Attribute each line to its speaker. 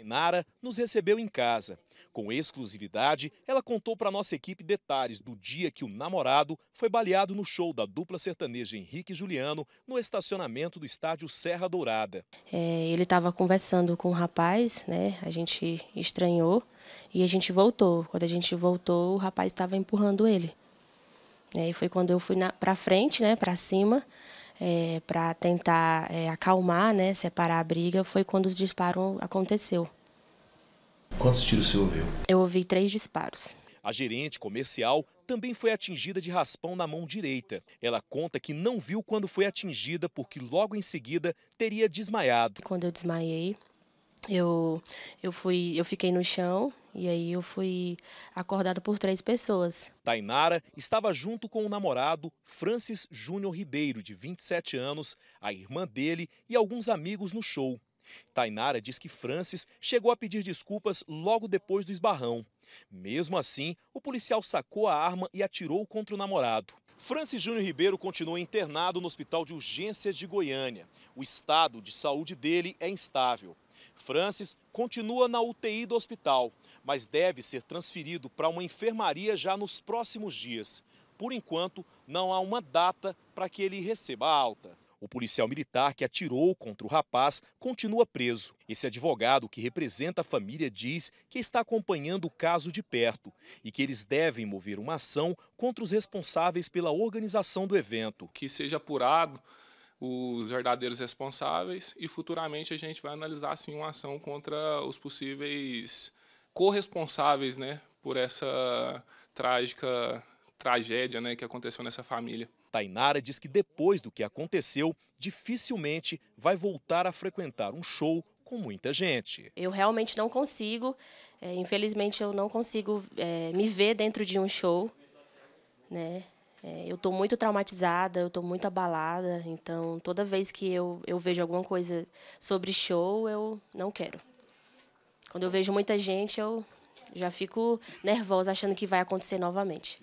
Speaker 1: Inara nos recebeu em casa. Com exclusividade, ela contou para nossa equipe detalhes do dia que o namorado foi baleado no show da dupla sertaneja Henrique e Juliano no estacionamento do estádio Serra Dourada.
Speaker 2: É, ele estava conversando com o um rapaz, né? A gente estranhou e a gente voltou. Quando a gente voltou, o rapaz estava empurrando ele. É, e foi quando eu fui para frente, né? Para cima é, para tentar é, acalmar, né, separar a briga, foi quando os disparos aconteceu.
Speaker 1: Quantos tiros você ouviu?
Speaker 2: Eu ouvi três disparos.
Speaker 1: A gerente comercial também foi atingida de raspão na mão direita. Ela conta que não viu quando foi atingida, porque logo em seguida teria desmaiado. Quando eu desmaiei, eu,
Speaker 2: eu, fui, eu fiquei no chão, e aí eu fui acordada por três pessoas.
Speaker 1: Tainara estava junto com o namorado Francis Júnior Ribeiro, de 27 anos, a irmã dele e alguns amigos no show. Tainara diz que Francis chegou a pedir desculpas logo depois do esbarrão. Mesmo assim, o policial sacou a arma e atirou contra o namorado. Francis Júnior Ribeiro continua internado no Hospital de Urgências de Goiânia. O estado de saúde dele é instável. Francis continua na UTI do hospital mas deve ser transferido para uma enfermaria já nos próximos dias. Por enquanto, não há uma data para que ele receba alta. O policial militar que atirou contra o rapaz continua preso. Esse advogado que representa a família diz que está acompanhando o caso de perto e que eles devem mover uma ação contra os responsáveis pela organização do evento. Que seja apurado os verdadeiros responsáveis e futuramente a gente vai analisar sim uma ação contra os possíveis corresponsáveis, né, por essa trágica tragédia, né, que aconteceu nessa família. Tainara diz que depois do que aconteceu, dificilmente vai voltar a frequentar um show com muita gente. Eu
Speaker 2: realmente não consigo, é, infelizmente eu não consigo é, me ver dentro de um show, né? É, eu estou muito traumatizada, eu estou muito abalada, então toda vez que eu, eu vejo alguma coisa sobre show, eu não quero. Quando eu vejo muita gente, eu já fico nervosa achando que vai acontecer novamente.